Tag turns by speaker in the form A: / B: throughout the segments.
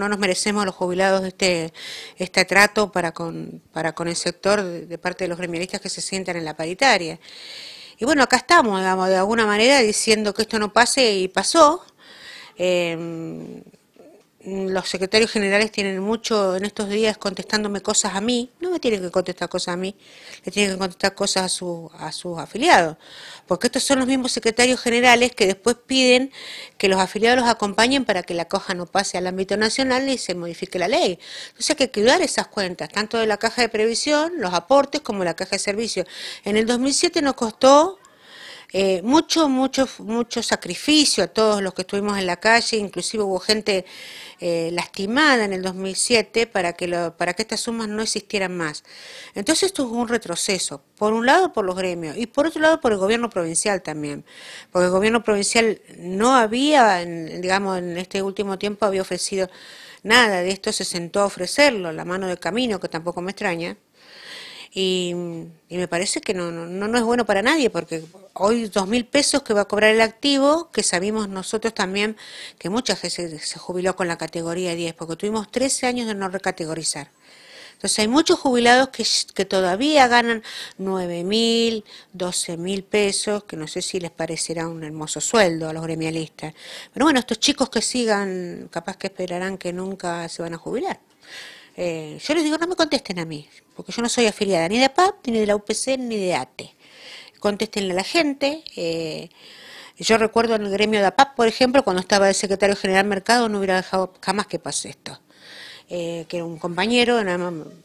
A: No nos merecemos los jubilados este, este trato para con, para con el sector de, parte de los gremialistas que se sientan en la paritaria. Y bueno, acá estamos, digamos, de alguna manera diciendo que esto no pase y pasó. Eh, Mm, los secretarios generales tienen mucho en estos días contestándome cosas a mí, no me tienen que contestar cosas a mí, le tienen que contestar cosas a, sus afiliados, porque estos son los mismos secretarios generales que después piden que los afiliados los acompañen para que la coja no pase al ámbito nacional y se modifique la ley. Entonces hay que cuidar esas cuentas, tanto de la caja de previsión, los aportes, como la caja de servicios. En el 2007 nos costó eh, mucho, mucho, mucho sacrificio a todos los que estuvimos en la calle, inclusive hubo gente eh, lastimada en el 2007 para que, para que estas sumas no existieran más. Entonces esto es un retroceso, por un lado por los gremios y por otro lado por el gobierno provincial también, porque el gobierno provincial no había, digamos, en este último tiempo había ofrecido nada de esto, se sentó a ofrecerlo, la mano de camino, que tampoco me extraña. Y, y, me parece que no, no, no es bueno para nadie, porque hoy dos mil pesos que va a cobrar el activo, que sabemos nosotros también que muchas veces se jubiló con la categoría 10, porque tuvimos 13 años de no recategorizar. Entonces hay muchos jubilados que, todavía ganan 9 mil, 12 mil pesos, que no sé si les parecerá un hermoso sueldo a los gremialistas. Pero bueno, estos chicos que sigan, capaz que esperarán que nunca se van a jubilar. Eh, yo les digo, no me contesten a mí, porque yo no soy afiliada ni de PAP, ni de la UPC, ni de ATE. Contestenle a la gente. Eh, yo recuerdo en el gremio de APAP, por ejemplo, cuando estaba el secretario general Mercado, no hubiera dejado jamás que pase esto. Eh, que era un compañero,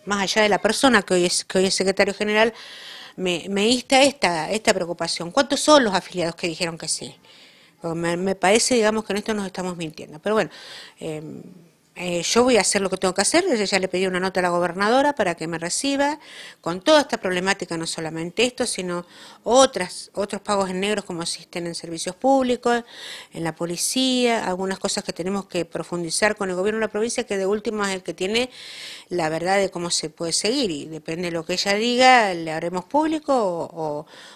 A: más allá de la persona que hoy es, que hoy es secretario general, me, insta esta, esta preocupación. ¿Cuántos son los afiliados que dijeron que sí? Me, me, parece, digamos, que en esto nos estamos mintiendo. Pero bueno. Eh, eh, yo voy a hacer lo que tengo que hacer, ya le pedí una nota a la gobernadora para que me reciba, con toda esta problemática, no solamente esto, sino otras, otros pagos en negros como existen en servicios públicos, en la policía, algunas cosas que tenemos que profundizar con el gobierno de la provincia, que de último es el que tiene la verdad de cómo se puede seguir, y depende de lo que ella diga, le haremos público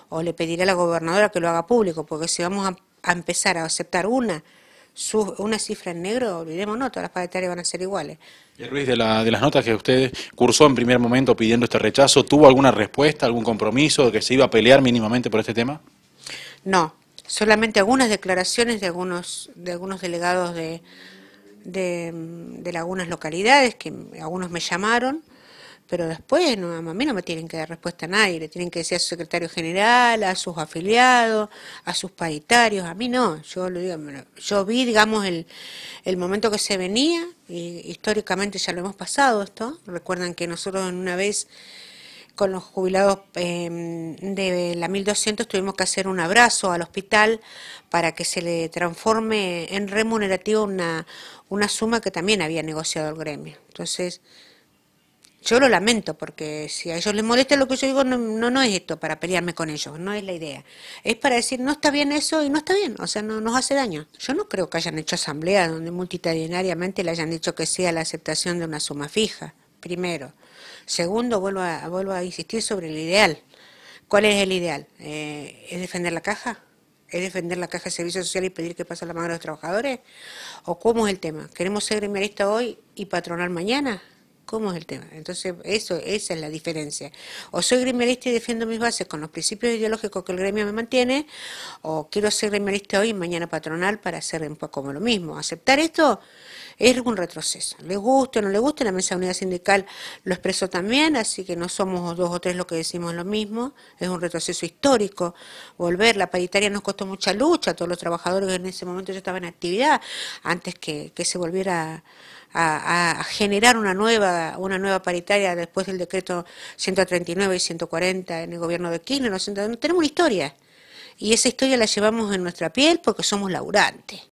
A: o, le pediré a la gobernadora que lo haga público, porque si vamos a empezar a aceptar una una cifra en negro, olvidemos, no, todas las paritarias van a ser iguales. Y Ruiz, de, las notas que usted cursó en primer momento pidiendo este rechazo, ¿tuvo alguna respuesta, algún compromiso de que se iba a pelear mínimamente por este tema? No, solamente algunas declaraciones de algunos, de algunos delegados de, de, mm, de algunas localidades, que algunos me llamaron pero después no, a mí no me tienen que dar respuesta a nadie, le tienen que decir a su secretario general, a sus afiliados, a sus paritarios, a mí no, yo lo digo, yo vi, digamos, el, el momento que se venía, y históricamente ya lo hemos pasado esto, recuerdan que nosotros en una vez con los jubilados em, de la 1200 tuvimos que hacer un abrazo al hospital para que se le transforme en remunerativo una, una suma que también había negociado el gremio. Entonces, yo lo lamento, porque si a ellos les molesta lo que yo digo, no, no, es esto para pelearme con ellos, no es la idea. Es para decir, no está bien eso y no está bien, o sea, no nos hace daño. Yo no creo que hayan hecho asamblea donde multitudinariamente le hayan dicho que sea la aceptación de una suma fija, primero. Segundo, vuelvo a, vuelvo a insistir sobre el ideal. ¿Cuál es el ideal? Eh, ¿Es defender la caja? ¿Es defender la caja de servicios sociales y pedir que pase la mano a los trabajadores? ¿O cómo es el tema? ¿Queremos ser gremialistas hoy y patronal mañana? ¿Cómo es el tema? Entonces, eso, esa es la diferencia. O soy gremialista y defiendo mis bases con los principios ideológicos que el gremio me mantiene, o quiero ser gremialista hoy y mañana patronal para hacer un poco como lo mismo. Aceptar esto es un retroceso. Le guste o no le guste, la Mesa de Unidad Sindical lo expresó también, así que no somos dos o tres los que decimos lo mismo, es un retroceso histórico. Volver, la paritaria nos costó mucha lucha, todos los trabajadores en ese momento ya estaban en actividad, antes que, se volviera... A, generar una nueva, una nueva paritaria después del decreto 139 y 140 en el gobierno de Kirchner. Tenemos una historia y esa historia la llevamos en nuestra piel porque somos laburantes.